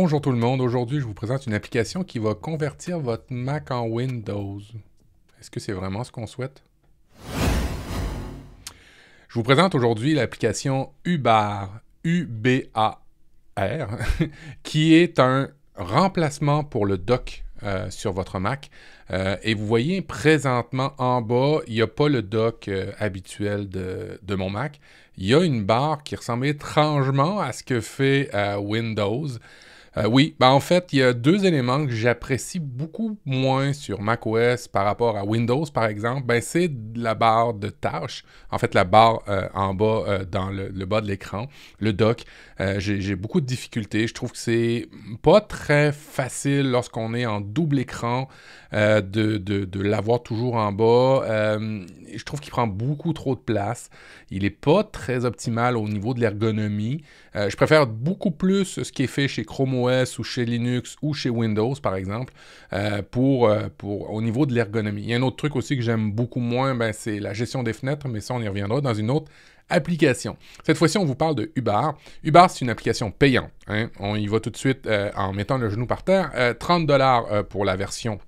Bonjour tout le monde, aujourd'hui je vous présente une application qui va convertir votre Mac en Windows. Est-ce que c'est vraiment ce qu'on souhaite? Je vous présente aujourd'hui l'application Ubar, U-B-A-R, qui est un remplacement pour le dock euh, sur votre Mac. Euh, et vous voyez présentement en bas, il n'y a pas le dock euh, habituel de, mon Mac. Il y a une barre qui ressemble étrangement à ce que fait Windows. Euh, oui, ben en fait, il y a deux éléments que j'apprécie beaucoup moins sur macOS par rapport à Windows, par exemple. Ben, c'est la barre de tâches, en fait, la barre euh, en bas, euh, dans le, bas de l'écran, le dock. J'ai beaucoup de difficultés. Je trouve que c'est pas très facile lorsqu'on est en double écran de, l'avoir toujours en bas. je trouve qu'il prend beaucoup trop de place. Il n'est pas très optimal au niveau de l'ergonomie. je préfère beaucoup plus ce qui est fait chez Chrome ou chez Linux ou chez Windows, par exemple, euh, pour, euh, pour, au niveau de l'ergonomie. Il y a un autre truc aussi que j'aime beaucoup moins, ben, c'est la gestion des fenêtres, mais ça, on y reviendra dans une autre application. Cette fois-ci, on vous parle de Ubar. Ubar, c'est une application payante. Hein. On y va tout de suite euh, en mettant le genou par terre. 30 dollars pour la version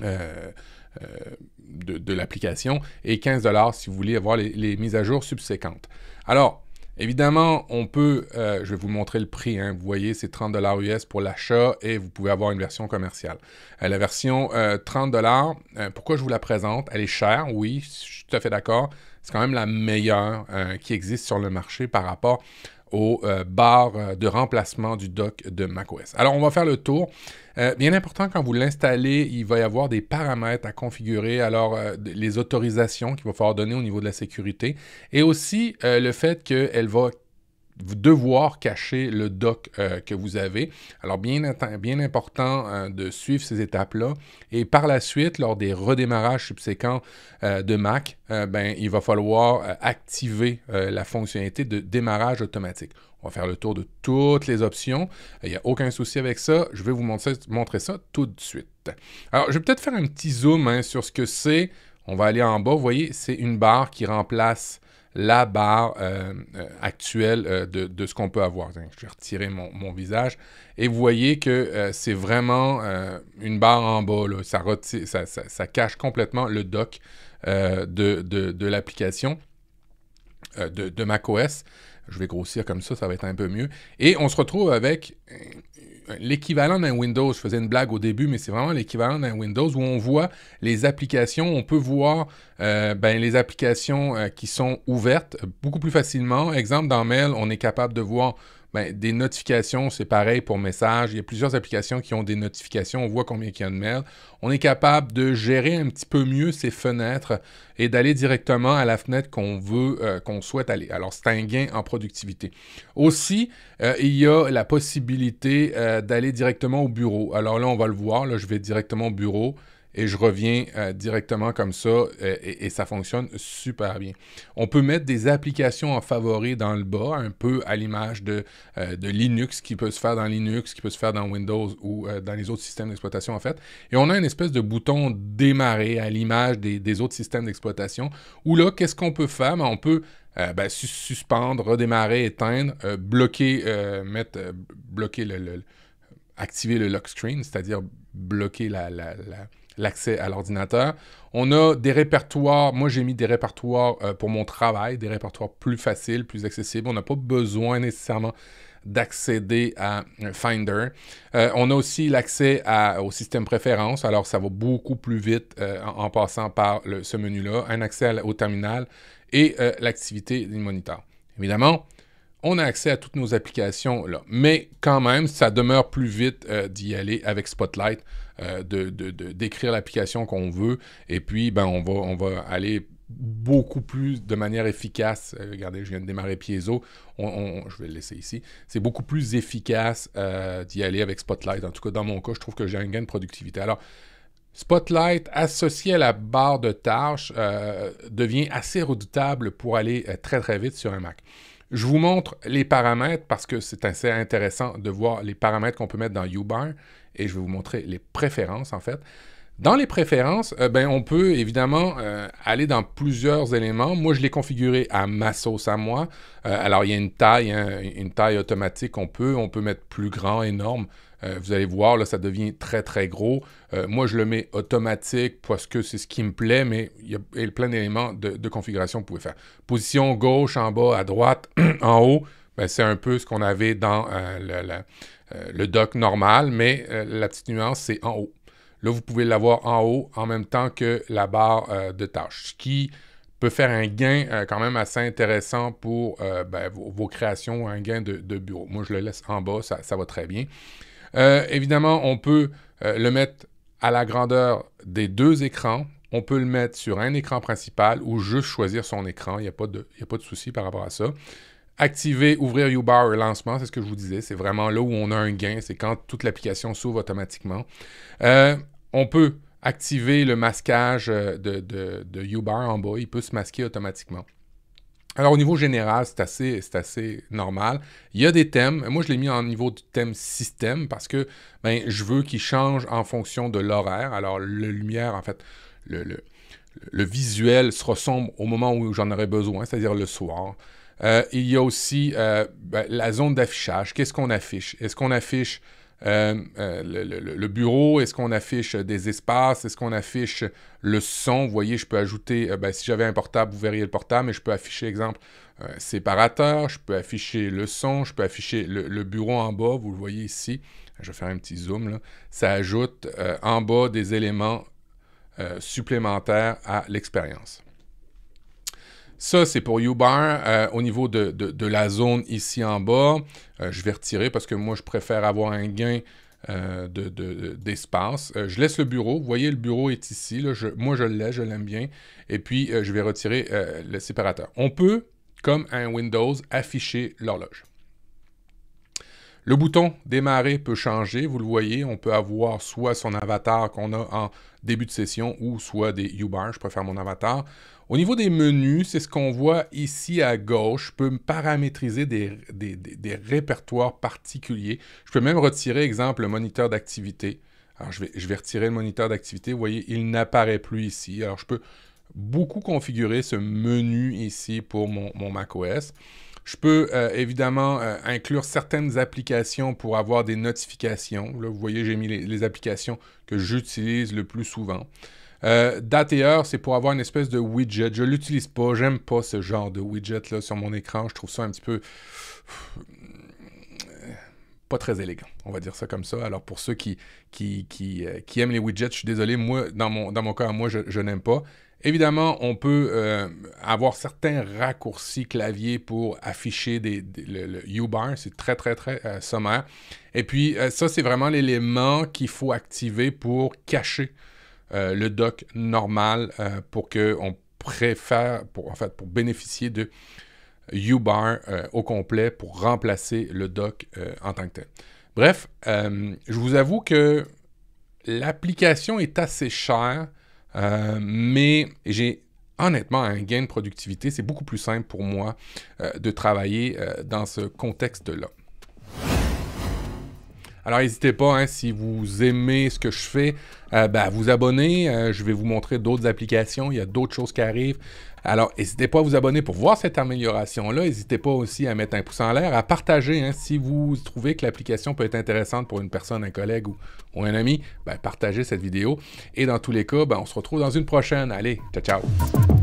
de, l'application et 15 dollars si vous voulez avoir les, les mises à jour subséquentes. Alors, Évidemment, on peut, euh, je vais vous montrer le prix, hein. vous voyez, c'est 30 dollars US pour l'achat et vous pouvez avoir une version commerciale. Euh, la version 30 euh, dollars, pourquoi je vous la présente Elle est chère, oui, je suis tout à fait d'accord. C'est quand même la meilleure qui existe sur le marché par rapport au euh, barres euh, de remplacement du dock de macOS. Alors, on va faire le tour. Euh, bien important, quand vous l'installez, il va y avoir des paramètres à configurer, alors les autorisations qu'il va falloir donner au niveau de la sécurité, et aussi le fait qu'elle va devoir cacher le doc euh, que vous avez. Alors, bien, bien important euh, de suivre ces étapes-là. Et par la suite, lors des redémarrages subséquents euh, de Mac, ben, il va falloir activer la fonctionnalité de démarrage automatique. On va faire le tour de toutes les options. Il n'y a aucun souci avec ça. Je vais vous montrer, ça tout de suite. Alors, je vais peut-être faire un petit zoom hein, sur ce que c'est. On va aller en bas. Vous voyez, c'est une barre qui remplace la barre euh, euh, actuelle euh, de, ce qu'on peut avoir. Je vais retirer mon, visage. Et vous voyez que c'est vraiment une barre en bas. Ça, ça, cache complètement le dock de, de, de l'application de, macOS. Je vais grossir comme ça, ça va être un peu mieux. Et on se retrouve avec l'équivalent d'un Windows. Je faisais une blague au début, mais c'est vraiment l'équivalent d'un Windows où on voit les applications, on peut voir euh, ben, les applications euh, qui sont ouvertes beaucoup plus facilement. Exemple, dans Mail, on est capable de voir ben, des notifications, c'est pareil pour messages. Il y a plusieurs applications qui ont des notifications. On voit combien il y a de mails. On est capable de gérer un petit peu mieux ces fenêtres et d'aller directement à la fenêtre qu'on veut, euh, qu'on souhaite aller. Alors, c'est un gain en productivité. Aussi, euh, il y a la possibilité euh, d'aller directement au bureau. Alors là, on va le voir. Là, je vais directement au bureau et je reviens euh, directement comme ça euh, et, ça fonctionne super bien. On peut mettre des applications en favori dans le bas, un peu à l'image de, euh, Linux qui peut se faire dans Linux, qui peut se faire dans Windows ou dans les autres systèmes d'exploitation en fait. Et on a une espèce de bouton démarrer à l'image des, autres systèmes d'exploitation où là, qu'est-ce qu'on peut faire? Ben, on peut ben, suspendre, redémarrer, éteindre, bloquer, mettre, bloquer le, activer le lock screen, c'est-à-dire bloquer la, l'accès à l'ordinateur. On a des répertoires, moi j'ai mis des répertoires euh, pour mon travail, des répertoires plus faciles, plus accessibles. On n'a pas besoin nécessairement d'accéder à euh, Finder. Euh, on a aussi l'accès au système préférence, alors ça va beaucoup plus vite en, passant par ce menu-là, un accès au terminal et l'activité du moniteur. Évidemment, on a accès à toutes nos applications là. Mais quand même, ça demeure plus vite euh, d'y aller avec Spotlight, euh, de, d'écrire l'application qu'on veut. Et puis, ben, on, va, on va aller beaucoup plus de manière efficace. Euh, regardez, je viens de démarrer Piezo. je vais le laisser ici. C'est beaucoup plus efficace d'y aller avec Spotlight. En tout cas, dans mon cas, je trouve que j'ai un gain de productivité. Alors, Spotlight associé à la barre de tâches devient assez redoutable pour aller très très vite sur un Mac. Je vous montre les paramètres parce que c'est assez intéressant de voir les paramètres qu'on peut mettre dans Uber et je vais vous montrer les préférences en fait. Dans les préférences, euh, ben, on peut évidemment euh, aller dans plusieurs éléments. Moi, je l'ai configuré à ma sauce à moi. Euh, alors, il y a une taille, hein, une taille automatique. On peut, on peut mettre plus grand, énorme. Euh, vous allez voir, là, ça devient très, très gros. Euh, moi, je le mets automatique parce que c'est ce qui me plaît, mais il y a plein d'éléments de, configuration que vous pouvez faire. Position gauche, en bas, à droite, en haut, ben, c'est un peu ce qu'on avait dans euh, le, doc dock normal, mais la petite nuance, c'est en haut. Là, vous pouvez l'avoir en haut en même temps que la barre de tâches, ce qui peut faire un gain quand même assez intéressant pour ben, vos, vos, créations, un gain de, bureau. Moi, je le laisse en bas, ça va très bien. Euh, évidemment, on peut euh, le mettre à la grandeur des deux écrans. On peut le mettre sur un écran principal ou juste choisir son écran. Il n'y a, pas de, souci par rapport à ça. Activer, ouvrir U-Bar lancement, c'est ce que je vous disais. C'est vraiment là où on a un gain. C'est quand toute l'application s'ouvre automatiquement. Euh, on peut activer le masquage de, de U-Bar en bas. Il peut se masquer automatiquement. Alors, au niveau général, c'est assez, normal. Il y a des thèmes. Moi, je l'ai mis en niveau du thème système parce que ben, je veux qu'il change en fonction de l'horaire. Alors, la lumière, en fait, le, visuel sera sombre au moment où j'en aurai besoin, c'est-à-dire le soir. Euh, il y a aussi euh, ben, la zone d'affichage. Qu'est-ce qu'on affiche? Est-ce qu'on affiche euh, euh, le, bureau, est-ce qu'on affiche des espaces, est-ce qu'on affiche le son. Vous voyez, je peux ajouter, euh, ben, si j'avais un portable, vous verriez le portable, mais je peux afficher, exemple, séparateur, je peux afficher le son, je peux afficher le, le, bureau en bas, vous le voyez ici. Je vais faire un petit zoom. Là. Ça ajoute en bas des éléments supplémentaires à l'expérience. Ça, c'est pour Uber. Euh, au niveau de, la zone ici en bas, euh, je vais retirer parce que moi, je préfère avoir un gain euh, d'espace. je laisse le bureau. Vous voyez, le bureau est ici. Là. Je, moi, je l'ai, je l'aime bien. Et puis, je vais retirer le séparateur. On peut, comme un Windows, afficher l'horloge. Le bouton démarrer peut changer, vous le voyez, on peut avoir soit son avatar qu'on a en début de session ou soit des u je préfère mon avatar. Au niveau des menus, c'est ce qu'on voit ici à gauche. Je peux me paramétriser des, répertoires particuliers. Je peux même retirer, exemple, le moniteur d'activité. Alors, je vais, retirer le moniteur d'activité. Vous voyez, il n'apparaît plus ici. Alors, je peux beaucoup configurer ce menu ici pour mon, mon macOS. Je peux euh, évidemment euh, inclure certaines applications pour avoir des notifications. Là, vous voyez, j'ai mis les, applications que j'utilise le plus souvent. Euh, date et heure, c'est pour avoir une espèce de widget. Je ne l'utilise pas, j'aime pas ce genre de widget là sur mon écran. Je trouve ça un petit peu pas très élégant, on va dire ça comme ça. Alors pour ceux qui, qui, qui, aiment les widgets, je suis désolé, moi, dans mon, dans mon cas, moi, je n'aime pas. Évidemment, on peut euh, avoir certains raccourcis clavier pour afficher le, U-bar, c'est très très très euh, sommaire. Et puis euh, ça, c'est vraiment l'élément qu'il faut activer pour cacher le dock normal pour qu'on préfère, pour, en fait, pour bénéficier de U-bar au complet pour remplacer le dock en tant que tel. Bref, je vous avoue que l'application est assez chère euh, mais j'ai honnêtement un gain de productivité. C'est beaucoup plus simple pour moi euh, de travailler euh, dans ce contexte-là. Alors n'hésitez pas, hein, si vous aimez ce que je fais, euh, ben, à vous abonner. Euh, je vais vous montrer d'autres applications, il y a d'autres choses qui arrivent. Alors n'hésitez pas à vous abonner pour voir cette amélioration-là. N'hésitez pas aussi à mettre un pouce en l'air, à partager. Hein. si vous trouvez que l'application peut être intéressante pour une personne, un collègue ou, un ami, ben, partagez cette vidéo. Et dans tous les cas, ben, on se retrouve dans une prochaine. Allez, ciao ciao!